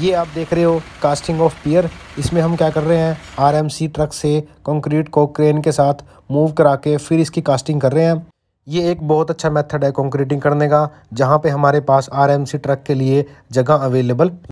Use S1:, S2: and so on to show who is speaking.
S1: ये आप देख रहे हो कास्टिंग ऑफ पियर इसमें हम क्या कर रहे हैं आरएमसी ट्रक से कंक्रीट को क्रेन के साथ मूव करा के फिर इसकी कास्टिंग कर रहे हैं ये एक बहुत अच्छा मेथड है कंक्रीटिंग करने का जहाँ पे हमारे पास आरएमसी ट्रक के लिए जगह अवेलेबल